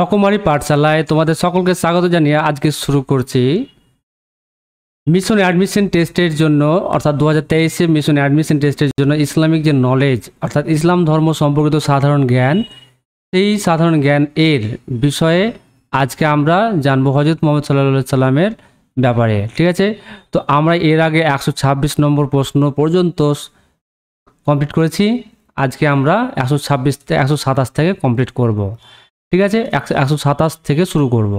রকমারি পাঠশালায় তোমাদের সকলকে স্বাগত জানিয়ে আজকে শুরু করছি মিশন অ্যাডমিশন টেস্টের জন্য অর্থাৎ দু হাজার তেইশে মিশন অ্যাডমিশন টেস্টের জন্য ইসলামিক যে নলেজ অর্থাৎ ইসলাম ধর্ম সম্পর্কিত সাধারণ জ্ঞান সেই সাধারণ জ্ঞান এর বিষয়ে আজকে আমরা জানবো হজরত মোহাম্মদ সাল্লা সাল্লামের ব্যাপারে ঠিক আছে তো আমরা এর আগে একশো ছাব্বিশ নম্বর প্রশ্ন পর্যন্ত কমপ্লিট করেছি আজকে আমরা একশো ছাব্বিশ একশো সাতাশ থেকে কমপ্লিট করব ঠিক আছে একশো সাতাশ থেকে শুরু করব।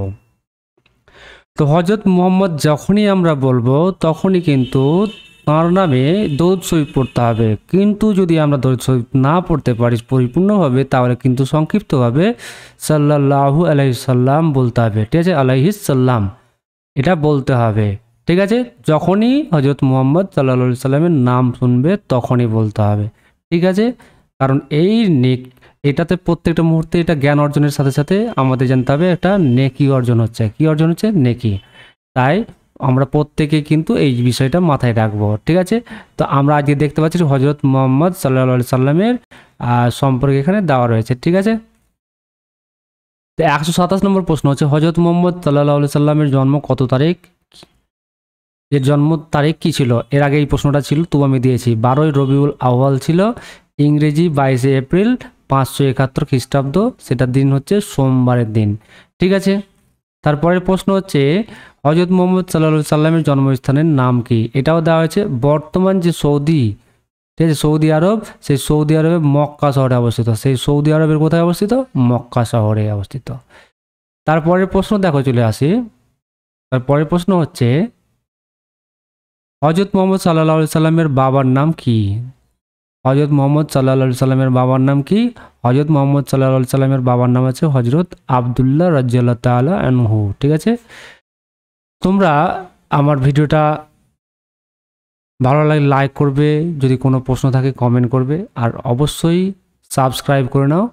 তো হজরত মোহাম্মদ যখনই আমরা বলবো তখনই কিন্তু তাঁর নামে দৌদ শরীফ পড়তে হবে কিন্তু যদি আমরা দৌদ শরীফ না পড়তে পারি পরিপূর্ণভাবে তাহলে কিন্তু সংক্ষিপ্তভাবে সাল্লাহু আলাইসাল্লাম বলতে হবে ঠিক আছে আলাইহিসাল্লাম এটা বলতে হবে ঠিক আছে যখনই হজরত মোহাম্মদ সাল্লা সাল্লামের নাম শুনবে তখনই বলতে হবে ঠিক আছে কারণ এই নেক এটাতে প্রত্যেকটা মুহূর্তে এটা জ্ঞান অর্জনের সাথে সাথে আমাদের জানতে হবে একটা নেকি অর্জন হচ্ছে কি অর্জন হচ্ছে নেকি তাই আমরা প্রত্যেকে কিন্তু এই বিষয়টা মাথায় রাখবো ঠিক আছে তো আমরা আজকে দেখতে পাচ্ছি হজরত মোহাম্মদ সাল্লা সাল্লামের সম্পর্কে এখানে দেওয়া রয়েছে ঠিক আছে তো একশো সাতাশ নম্বর প্রশ্ন হচ্ছে হজরত মোহাম্মদ সাল্লাহ সাল্লামের জন্ম কত তারিখ এর জন্ম তারিখ কি ছিল এর আগে এই প্রশ্নটা ছিল তু আমি দিয়েছি বারোই রবিউল আহ্বাল ছিল ইংরেজি বাইশে এপ্রিল পাঁচশো একাত্তর খ্রিস্টাব্দ সেটার দিন হচ্ছে সোমবারের দিন ঠিক আছে তারপরের প্রশ্ন হচ্ছে হজরত মোহাম্মদ সাল্লা সাল্লামের জন্মস্থানের নাম কি এটাও দেওয়া হয়েছে বর্তমান যে সৌদি ঠিক আছে সৌদি আরব সেই সৌদি আরবে মক্কা শহরে অবস্থিত সেই সৌদি আরবের কোথায় অবস্থিত মক্কা শহরে অবস্থিত তারপরের প্রশ্ন দেখো চলে আসি তারপরের প্রশ্ন হচ্ছে হজরত মোহাম্মদ সাল্লাহ সাল্লামের বাবার নাম কি হজরত মোহাম্মদ সাল্লা সাল্লামের বাবার নাম কি হজরত মোহাম্মদ সাল্লা সাল্লামের বাবার নাম আছে হজরত আবদুল্লাহ রাজিয়াল্লাহ তালা এনহু ঠিক আছে তোমরা আমার ভিডিওটা ভালো লাগে লাইক করবে যদি কোনো প্রশ্ন থাকে কমেন্ট করবে আর অবশ্যই সাবস্ক্রাইব করে নাও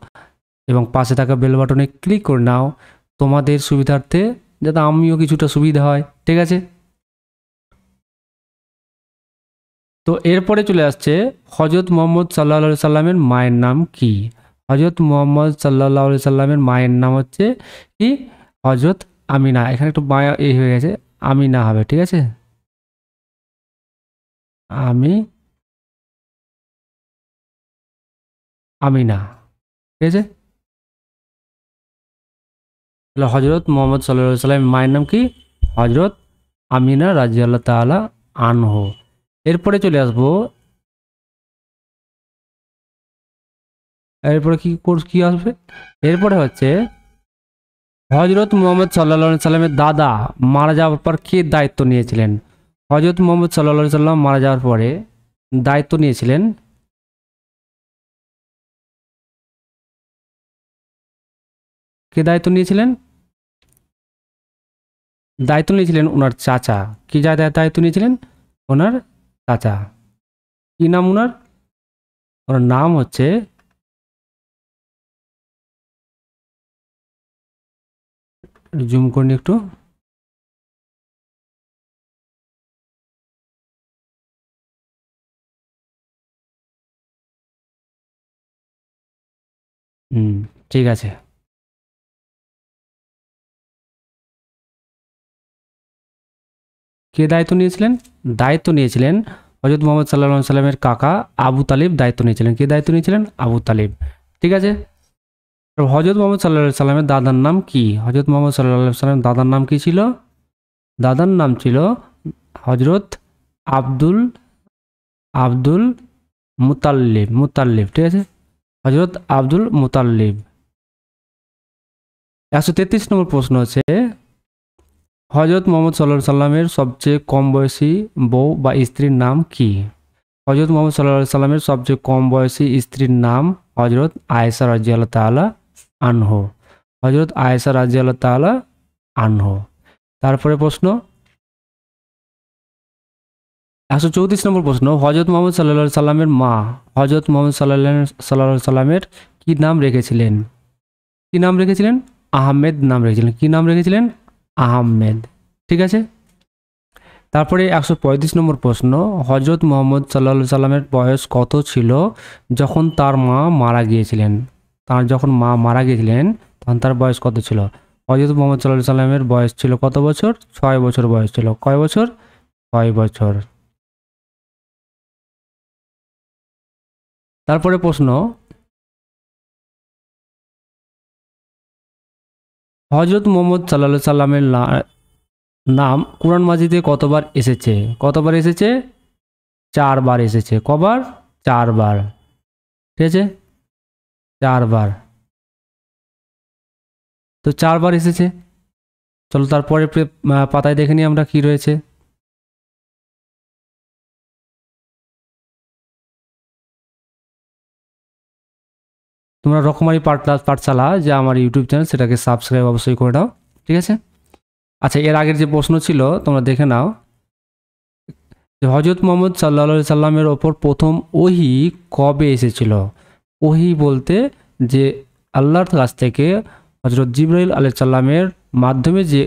এবং পাশে থাকা বেল বাটনে ক্লিক করে নাও তোমাদের সুবিধার্থে যাতে আমিও কিছুটা সুবিধা হয় ঠিক আছে তো এরপরে চলে আসছে হজরত মোহাম্মদ সাল্লা সাল্লামের মায়ের নাম কি হজরত মোহাম্মদ সাল্লা সাল্লামের মায়ের নাম হচ্ছে কি হজরত আমিনা এখানে একটু মায়া এই হয়ে গেছে আমিনা হবে ঠিক আছে আমি আমিনা ঠিক আছে তাহলে হজরত মোহাম্মদ সাল্লা সাল্লামের মায়ের নাম কি হজরত আমিনা রাজিয়াল্লাহ তালা আনহো এরপরে চলে আসব এরপরে কি কোর্স কি আসবে এরপরে হচ্ছে হজরত মোহাম্মদ সাল্লা সাল্লামের দাদা মারা যাওয়ার পর কে দায়িত্ব নিয়েছিলেন হজরত মোহাম্মদ সাল্লা সাল্লাম মারা যাওয়ার পরে দায়িত্ব নিয়েছিলেন কে দায়িত্ব নিয়েছিলেন দায়িত্ব নিয়েছিলেন ওনার চাচা কি যা দায়িত্ব নিয়েছিলেন ওনার চাচা কি নাম ওনার ওনার নাম হচ্ছে জুম করিনি একটু হুম ঠিক আছে কে দায়িত্ব নিয়েছিলেন দায়িত্ব নিয়েছিলেন হজরত মোহাম্মদ সাল্লা সাল্লামের কাকা আবু তালিব দায়িত্ব নিয়েছিলেন কে দায়িত্ব নিয়েছিলেন আবু তালিব ঠিক আছে হজরত মোহাম্মদ সাল্লা সাল্লামের দাদার নাম কি হজরত মোহাম্মদ সাল্লা সাল্লামের দাদার নাম কি ছিল দাদার নাম ছিল হজরত আব্দুল আব্দুল মুতাল্লিব মুতাল্লিব ঠিক আছে হজরত আব্দুল মুতাল্লিব একশো তেত্রিশ নম্বর প্রশ্ন হচ্ছে হজরত মোহাম্মদ সাল্লা সাল্লামের সবচেয়ে কম বয়সী বউ বা স্ত্রীর নাম কি হজরত মোহাম্মদ সাল্লা সাল্লামের সবচেয়ে কম বয়সী স্ত্রীর নাম হজরত আয়েসা আল্লাহ তালা আনহ হজরত আয়েসা আল্লাহ তালা আনহ তারপরে প্রশ্ন একশো চৌত্রিশ নম্বর প্রশ্ন হজরত মোহাম্মদ সাল্লা সাল্লামের মা হজরত মোহাম্মদ সাল্লা সাল্লা সাল্লামের কী নাম রেখেছিলেন কি নাম রেখেছিলেন আহমেদ নাম রেখেছিলেন কি নাম রেখেছিলেন আহমেদ ঠিক আছে তারপরে একশো পঁয়ত্রিশ নম্বর প্রশ্ন হজরত মোহাম্মদ সাল্লা সাল্লামের বয়স কত ছিল যখন তার মা মারা গিয়েছিলেন তার যখন মা মারা গিয়েছিলেন তখন তার বয়স কত ছিল হজরত মোহাম্মদ সাল্লা সাল্লামের বয়স ছিল কত বছর ছয় বছর বয়স ছিল কয় বছর ছয় বছর তারপরে প্রশ্ন হজরত মোহাম্মদ সাল্লা সাল্লামের নাম কোরআন মাজিদে কতবার এসেছে কতবার এসেছে চারবার এসেছে কবার চারবার ঠিক আছে চারবার তো চারবার এসেছে চলো তারপরে পাতায় দেখে নিই আমরা কি রয়েছে তোমরা রকমারি পাঠশালা যে আমার ইউটিউব চ্যানেল সেটাকে সাবস্ক্রাইব অবশ্যই করে নাও ঠিক আছে আচ্ছা এর আগের যে প্রশ্ন ছিল তোমরা দেখে নাও যে হজরত মোহাম্মদ সাল্লা সাল্লামের ওপর প্রথম ওহি কবে এসেছিল ওহি বলতে যে আল্লাহর কাছ থেকে হজরত জিব্রাহিল আলি সাল্লামের মাধ্যমে যে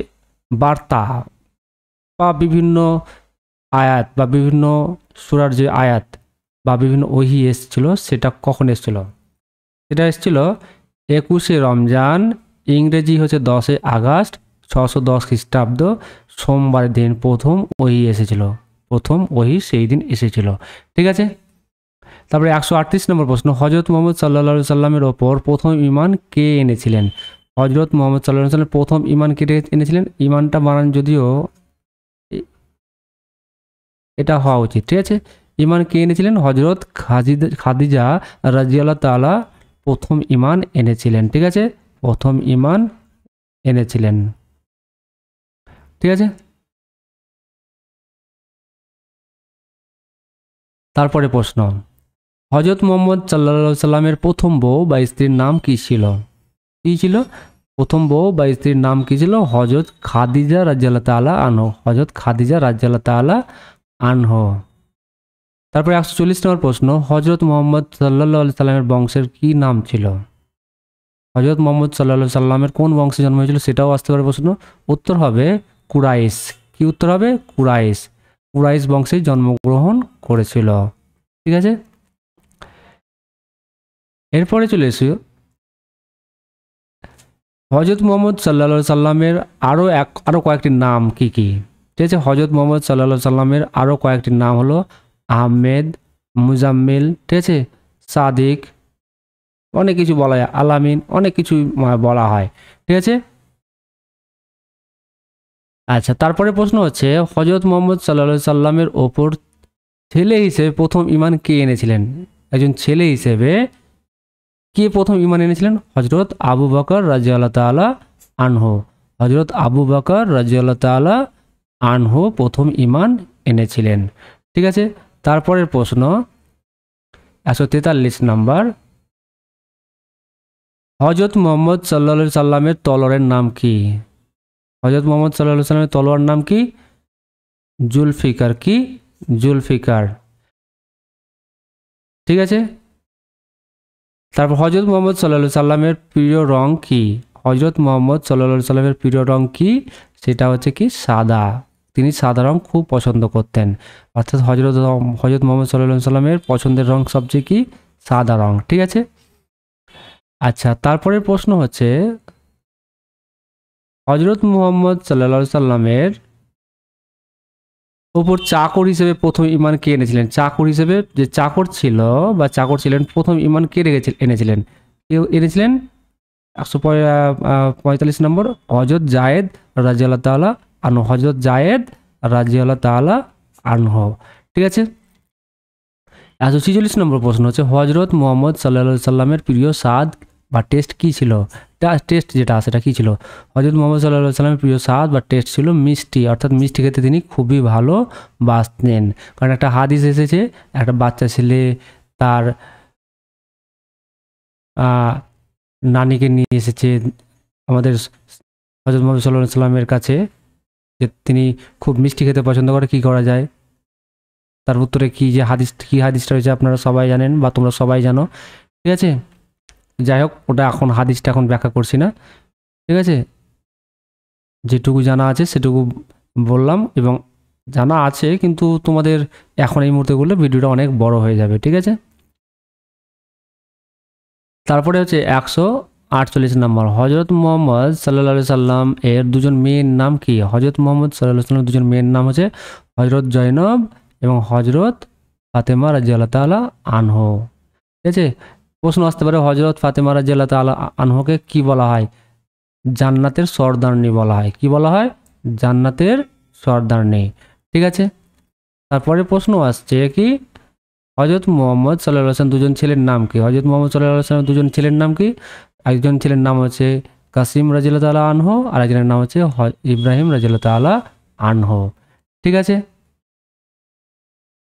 বার্তা বা বিভিন্ন আয়াত বা বিভিন্ন সুরার যে আয়াত বা বিভিন্ন ওহি এসেছিল সেটা কখন এসেছিল সেটা এসেছিল একুশে রমজান ইংরেজি হচ্ছে দশে আগস্ট ছশো দশ খ্রিস্টাব্দ সোমবার দিন প্রথম ওই এসেছিল প্রথম ওই সেই দিন এসেছিল ঠিক আছে তারপরে একশো আটত্রিশ নম্বর প্রশ্ন হজরত মোহাম্মদ সাল্লা সাল্লামের ওপর প্রথম ইমান কে এনেছিলেন হজরত মোহাম্মদ সাল্লাহ সাল্লাম প্রথম ইমান কে এনেছিলেন ইমানটা বানান যদিও এটা হওয়া উচিত ঠিক আছে ইমান কে এনেছিলেন হজরত খাজিদ খাদিজা রাজিয়াল তালা প্রথম ইমান এনেছিলেন ঠিক আছে প্রথম ইমান এনেছিলেন ঠিক আছে তারপরে প্রশ্ন হজরত মোহাম্মদ সাল্লা সাল্লামের প্রথম বউ বা স্ত্রীর নাম কি ছিল কি ছিল প্রথম বউ বা স্ত্রীর নাম কি ছিল হজরত খাদিজা রাজ্জাল্লা তালা আনহ হজরত খাদিজা রাজ্জাল্লা তালা আনহ তারপরে একশো চল্লিশ নম্বর প্রশ্ন হজরত মোহাম্মদ সাল্লা সাল্লামের বংশের কি নাম ছিল হজরত মোহাম্মদ সাল্লা সাল্লামের কোন বংশে জন্ম হয়েছিল সেটাও আসতে পারে প্রশ্ন উত্তর হবে কুরাইশ কি উত্তর হবে কুরাইশ কুরাইশ বংশে জন্মগ্রহণ করেছিল ঠিক আছে এরপরে চলে এসো হজরত মোহাম্মদ সাল্লা সাল্লামের আরও এক আরও কয়েকটি নাম কি কি ঠিক আছে হজরত মোহাম্মদ সাল্লা সাল্লামের আরও কয়েকটি নাম হলো আহমেদ মুজাম্মিল ঠিক আছে সাদিক অনেক কিছু বলা হয় আলামিন অনেক কিছু বলা হয় ঠিক আছে আচ্ছা তারপরে প্রশ্ন হচ্ছে হজরত মোহাম্মদ সাল্লা সাল্লামের ওপর ছেলে হিসেবে প্রথম ইমান কে এনেছিলেন একজন ছেলে হিসেবে কে প্রথম ইমান এনেছিলেন হজরত আবু বকর রাজি আল্লাহ তালা আনহো হজরত আবু বকর রাজি আল্লাহ তালা আনহো প্রথম ইমান এনেছিলেন ঠিক আছে তারপরের প্রশ্ন একশো তেতাল্লিশ নাম্বার হজরত মোহাম্মদ সাল্লা সাল্লামের তলোয়ারের নাম কি হজরত মোহাম্মদ সাল্লা সাল্লামের তলোয়ার নাম কি জুলফিকার কি জুলফিকার ঠিক আছে তারপর হজরত মোহাম্মদ সাল্লা সাল্লামের প্রিয় রং কি হজরত মোহাম্মদ সাল্লা সাল্লামের প্রিয় রং কি সেটা হচ্ছে কি সাদা তিনি সাদা রং খুব পছন্দ করতেন অর্থাৎ হজরত হজরত মোহাম্মদ সাল্লাহ সাল্লামের পছন্দের রং সবচেয়ে কি সাদা রং ঠিক আছে আচ্ছা তারপরে প্রশ্ন হচ্ছে হজরত মুহাম্মদ সাল্লা সাল্লামের ওপর চাকর হিসেবে প্রথম ইমান কে এনেছিলেন চাকর হিসেবে যে চাকর ছিল বা চাকর ছিলেন প্রথম ইমান কে রেখেছিল এনেছিলেন কেউ এনেছিলেন একশো পঁয়তাল্লিশ নম্বর হজরত জায়েদ রাজিয়াল তাল্লাহ আনহু হজরত জায়েদ আল্লাহ তালা আনহ ঠিক আছে একশো ছিচল্লিশ নম্বর প্রশ্ন হচ্ছে হজরত মোহাম্মদ সাল্লা সাল্লামের প্রিয় স্বাদ বা টেস্ট কী ছিল টেস্ট যেটা সেটা কী ছিল হজরত মোহাম্মদ সাল্লা সাল্লামের প্রিয় স্বাদ বা টেস্ট ছিল মিষ্টি অর্থাৎ মিষ্টি খেতে তিনি খুবই ভালো নেন কারণ একটা হাদিস এসেছে একটা বাচ্চা ছেলে তার নানিকে নিয়ে এসেছে আমাদের হজরত মোহাম্মদ সাল্লা সাল্লামের কাছে যে তিনি খুব মিষ্টি খেতে পছন্দ করে কি করা যায় তার উত্তরে কি যে হাদিস কী হাদিসটা রয়েছে আপনারা সবাই জানেন বা তোমরা সবাই জানো ঠিক আছে যাই হোক ওটা এখন হাদিসটা এখন ব্যাখ্যা করছি না ঠিক আছে যেটুকু জানা আছে সেটুকু বললাম এবং জানা আছে কিন্তু তোমাদের এখন এই মুহূর্তে করলে ভিডিওটা অনেক বড় হয়ে যাবে ঠিক আছে তারপরে হচ্ছে একশো আটচল্লিশ নম্বর হজরত মোহাম্মদ সাল্লা সাল্লাম এর দুজন মেয়ের নাম কি হজরত মোহাম্মদ সাল্লা সাল্লাম দুজন মেয়ের নাম হচ্ছে হজরত জৈনব এবং হজরত ফাতেমা রাজি আল্লাহ তালা আনহো ঠিক আছে প্রশ্ন আসতে পারে হজরত ফাতেমা রাজি আল্লাহ তালা আনহোকে কি বলা হয় জান্নাতের সর্দারনি বলা হয় কি বলা হয় জান্নাতের সর্দারনি ঠিক আছে তারপরে প্রশ্ন আসছে কি হজরত মোহাম্মদ সাল্লাহ সাল্লাম দুজন ছেলের নাম কি হজরত মোহাম্মদ সাল্লাহ সাল্লাম দুজন ছেলের নাম কি একজন ছেলের নাম হচ্ছে কাসিম রাজিল্লা তালা আনহো আর একজনের নাম হচ্ছে ইব্রাহিম রাজিল্লা তালা আনহো ঠিক আছে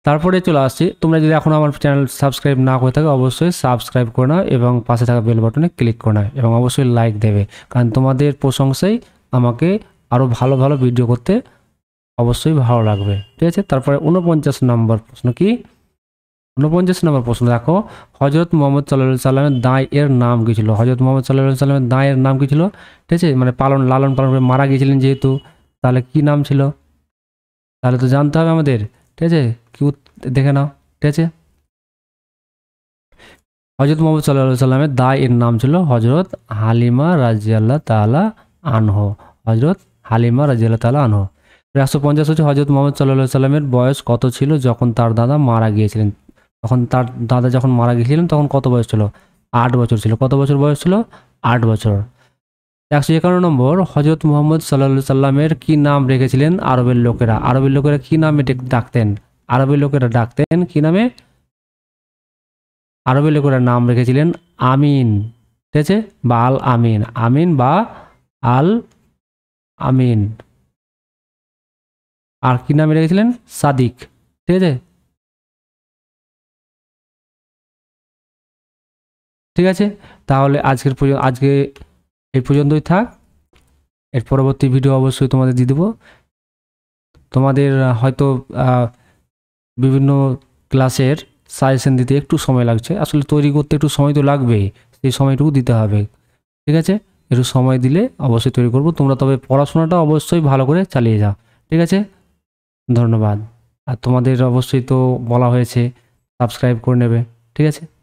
তারপরে চলে আসছি তোমরা যদি এখন আমার চ্যানেল সাবস্ক্রাইব না করে থাকো অবশ্যই সাবস্ক্রাইব করে নাও এবং পাশে থাকা বেল বাটনে ক্লিক করে নাও এবং অবশ্যই লাইক দেবে কারণ তোমাদের প্রশংসাই আমাকে আরও ভালো ভালো ভিডিও করতে অবশ্যই ভালো লাগবে ঠিক আছে তারপরে উনপঞ্চাশ নম্বর প্রশ্ন কি উনপঞ্চাশ নম্বর প্রশ্ন দেখো হজরত মোহাম্মদ সাল্লা সাল্লামের দাঁ এর নাম কী ছিল হজরত মোহাম্মদ সাল্লা সাল্লামের এর নাম কী ছিল ঠিক আছে মানে পালন লালন পালন করে মারা গিয়েছিলেন যেহেতু তাহলে কি নাম ছিল তাহলে তো জানতে হবে আমাদের ঠিক আছে কি দেখে নাও ঠিক আছে হজরত মোহাম্মদ সাল্লা সাল্লামের দায় এর নাম ছিল হজরত হালিমা রাজিয়াল্লাহ তালা আনহ হজরত হালিমা রাজিয়াল্লাহ তালা আনহ একশো পঞ্চাশ হচ্ছে হজরত মোহাম্মদ সাল্লা সাল্লামের বয়স কত ছিল যখন তার দাদা মারা গিয়েছিলেন তখন তার দাদা যখন মারা গেছিলেন তখন কত বয়স ছিল আট বছর ছিল কত বছর বয়স ছিল আট বছর একশো একান্ন নম্বর হজরত মোহাম্মদ সাল্লা সাল্লামের কি নাম রেখেছিলেন আরবের লোকেরা আরবের লোকেরা কি নামে ডাকতেন আরবের লোকেরা ডাকতেন কি নামে আরবের লোকেরা নাম রেখেছিলেন আমিন ঠিক আছে বা আল আমিন আমিন বা আল আমিন আর কি নামে রেখেছিলেন সাদিক ঠিক আছে ঠিক আছে তাহলে আজকের আজকে এই পর্যন্তই থাক এর পরবর্তী ভিডিও অবশ্যই তোমাদের দিয়ে দেবো তোমাদের হয়তো বিভিন্ন ক্লাসের সাজেশন দিতে একটু সময় লাগছে আসলে তৈরি করতে একটু সময় তো লাগবেই সেই সময়টুকু দিতে হবে ঠিক আছে একটু সময় দিলে অবশ্যই তৈরি করব তোমরা তবে পড়াশোনাটা অবশ্যই ভালো করে চালিয়ে যাও ঠিক আছে ধন্যবাদ আর তোমাদের অবশ্যই তো বলা হয়েছে সাবস্ক্রাইব করে নেবে ঠিক আছে